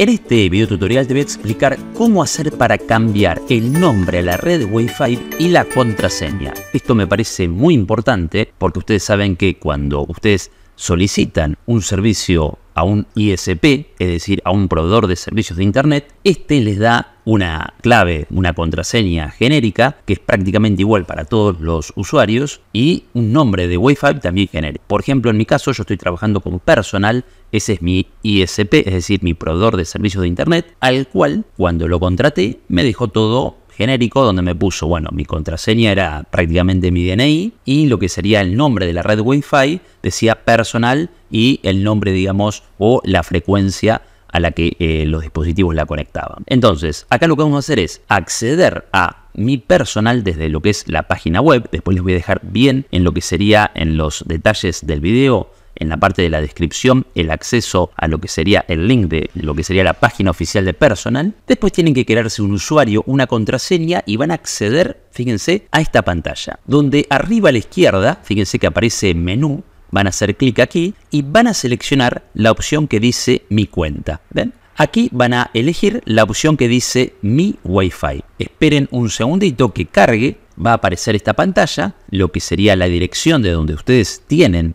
En este video tutorial te voy a explicar cómo hacer para cambiar el nombre a la red Wi-Fi y la contraseña. Esto me parece muy importante porque ustedes saben que cuando ustedes solicitan un servicio a un ISP, es decir, a un proveedor de servicios de Internet, este les da una clave, una contraseña genérica, que es prácticamente igual para todos los usuarios, y un nombre de Wi-Fi también genérico. Por ejemplo, en mi caso, yo estoy trabajando como personal, ese es mi ISP, es decir, mi proveedor de servicios de Internet, al cual, cuando lo contraté, me dejó todo genérico donde me puso, bueno, mi contraseña era prácticamente mi DNI y lo que sería el nombre de la red Wi-Fi decía personal y el nombre, digamos, o la frecuencia a la que eh, los dispositivos la conectaban. Entonces, acá lo que vamos a hacer es acceder a mi personal desde lo que es la página web. Después les voy a dejar bien en lo que sería en los detalles del video en la parte de la descripción el acceso a lo que sería el link de lo que sería la página oficial de Personal. Después tienen que crearse un usuario, una contraseña y van a acceder, fíjense, a esta pantalla, donde arriba a la izquierda, fíjense que aparece menú, van a hacer clic aquí y van a seleccionar la opción que dice mi cuenta. ¿Ven? Aquí van a elegir la opción que dice mi Wi-Fi. Esperen un segundito que cargue, va a aparecer esta pantalla, lo que sería la dirección de donde ustedes tienen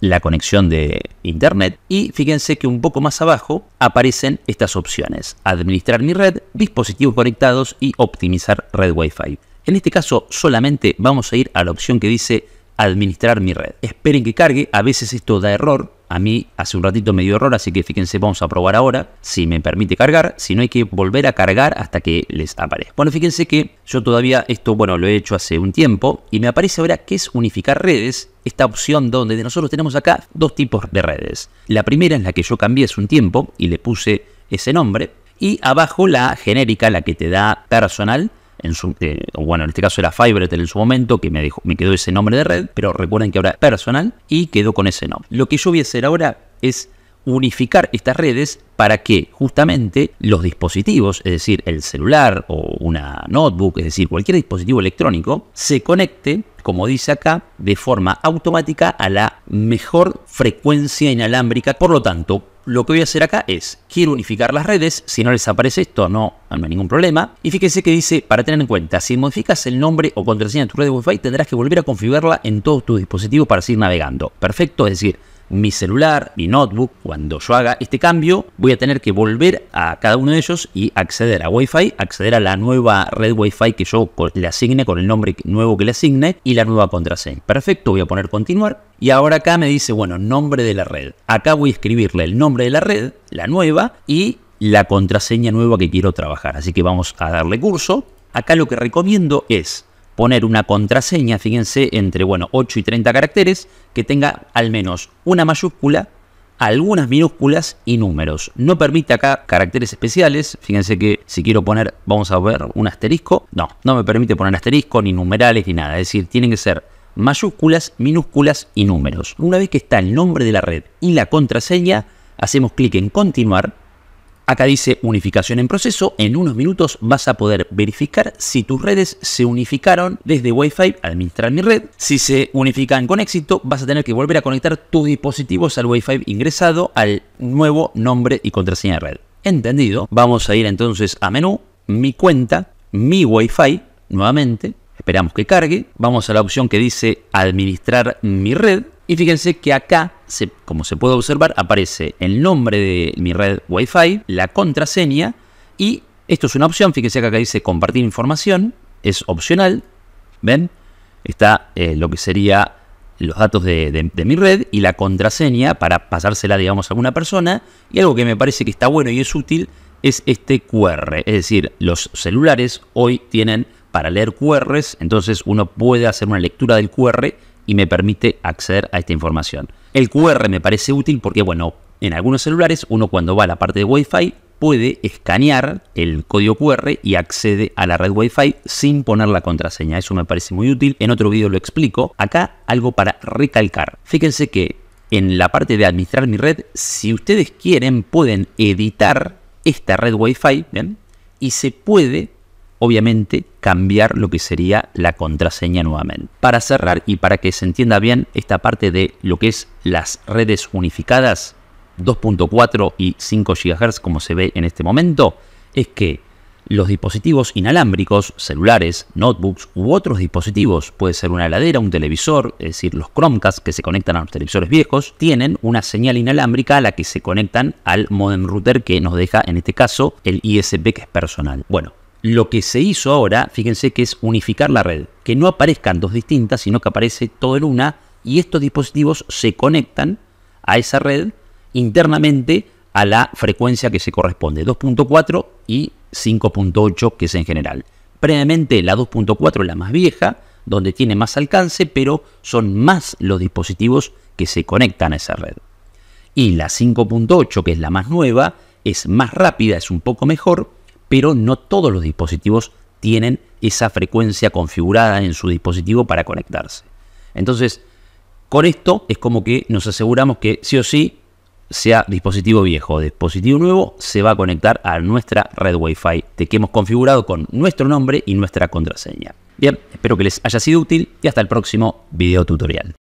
la conexión de Internet. Y fíjense que un poco más abajo aparecen estas opciones. Administrar mi red, dispositivos conectados y optimizar red wifi En este caso solamente vamos a ir a la opción que dice administrar mi red. Esperen que cargue, a veces esto da error a mí hace un ratito me dio error, así que fíjense, vamos a probar ahora si me permite cargar, si no hay que volver a cargar hasta que les aparezca. Bueno, fíjense que yo todavía esto, bueno, lo he hecho hace un tiempo y me aparece ahora que es unificar redes, esta opción donde nosotros tenemos acá dos tipos de redes. La primera es la que yo cambié hace un tiempo y le puse ese nombre y abajo la genérica, la que te da personal, eh, bueno, en este caso era FibreTel en su momento, que me, dejó, me quedó ese nombre de red, pero recuerden que ahora es personal y quedó con ese nombre. Lo que yo voy a hacer ahora es unificar estas redes para que justamente los dispositivos, es decir, el celular o una notebook, es decir, cualquier dispositivo electrónico, se conecte, como dice acá, de forma automática a la mejor frecuencia inalámbrica. Por lo tanto, lo que voy a hacer acá es, quiero unificar las redes, si no les aparece esto no, no hay ningún problema. Y fíjense que dice, para tener en cuenta, si modificas el nombre o contraseña de tu red de Wi-Fi, tendrás que volver a configurarla en todos tus dispositivos para seguir navegando. Perfecto, es decir, mi celular, mi notebook, cuando yo haga este cambio, voy a tener que volver a cada uno de ellos y acceder a Wi-Fi, acceder a la nueva red Wi-Fi que yo le asigne con el nombre nuevo que le asigne y la nueva contraseña. Perfecto, voy a poner continuar y ahora acá me dice, bueno, nombre de la red. Acá voy a escribirle el nombre de la red, la nueva y la contraseña nueva que quiero trabajar. Así que vamos a darle curso. Acá lo que recomiendo es poner una contraseña, fíjense, entre bueno, 8 y 30 caracteres, que tenga al menos una mayúscula, algunas minúsculas y números. No permite acá caracteres especiales. Fíjense que si quiero poner, vamos a ver, un asterisco. No, no me permite poner asterisco, ni numerales, ni nada. Es decir, tienen que ser mayúsculas, minúsculas y números. Una vez que está el nombre de la red y la contraseña, hacemos clic en continuar Acá dice unificación en proceso. En unos minutos vas a poder verificar si tus redes se unificaron desde Wi-Fi, administrar mi red. Si se unifican con éxito, vas a tener que volver a conectar tus dispositivos al Wi-Fi ingresado al nuevo nombre y contraseña de red. Entendido. Vamos a ir entonces a menú, mi cuenta, mi Wi-Fi, nuevamente. Esperamos que cargue. Vamos a la opción que dice administrar mi red. Y fíjense que acá, como se puede observar, aparece el nombre de mi red Wi-Fi, la contraseña y esto es una opción. Fíjense que acá dice compartir información, es opcional. ¿Ven? Está eh, lo que sería los datos de, mi red y la contraseña para pasársela, digamos, a alguna persona. Y algo que me parece que está bueno y es útil es este QR. Es decir, los celulares hoy tienen para leer QRs, entonces uno puede hacer una lectura del QR y me permite acceder a esta información. El QR me parece útil porque, bueno, en algunos celulares uno cuando va a la parte de Wi-Fi puede escanear el código QR y accede a la red Wi-Fi sin poner la contraseña. Eso me parece muy útil. En otro vídeo lo explico. Acá algo para recalcar. Fíjense que en la parte de administrar mi red, si ustedes quieren, pueden editar esta red Wi-Fi ¿bien? y se puede obviamente cambiar lo que sería la contraseña nuevamente. Para cerrar y para que se entienda bien esta parte de lo que es las redes unificadas 2.4 y 5 GHz como se ve en este momento, es que los dispositivos inalámbricos, celulares, notebooks u otros dispositivos, puede ser una heladera, un televisor, es decir, los Chromecast que se conectan a los televisores viejos, tienen una señal inalámbrica a la que se conectan al modem router que nos deja en este caso el ISP que es personal. Bueno, lo que se hizo ahora, fíjense que es unificar la red, que no aparezcan dos distintas, sino que aparece todo en una y estos dispositivos se conectan a esa red internamente a la frecuencia que se corresponde, 2.4 y 5.8 que es en general. Previamente la 2.4 es la más vieja, donde tiene más alcance, pero son más los dispositivos que se conectan a esa red. Y la 5.8, que es la más nueva, es más rápida, es un poco mejor, pero no todos los dispositivos tienen esa frecuencia configurada en su dispositivo para conectarse. Entonces, con esto es como que nos aseguramos que sí o sí, sea dispositivo viejo o dispositivo nuevo, se va a conectar a nuestra red Wi-Fi de que hemos configurado con nuestro nombre y nuestra contraseña. Bien, espero que les haya sido útil y hasta el próximo video tutorial.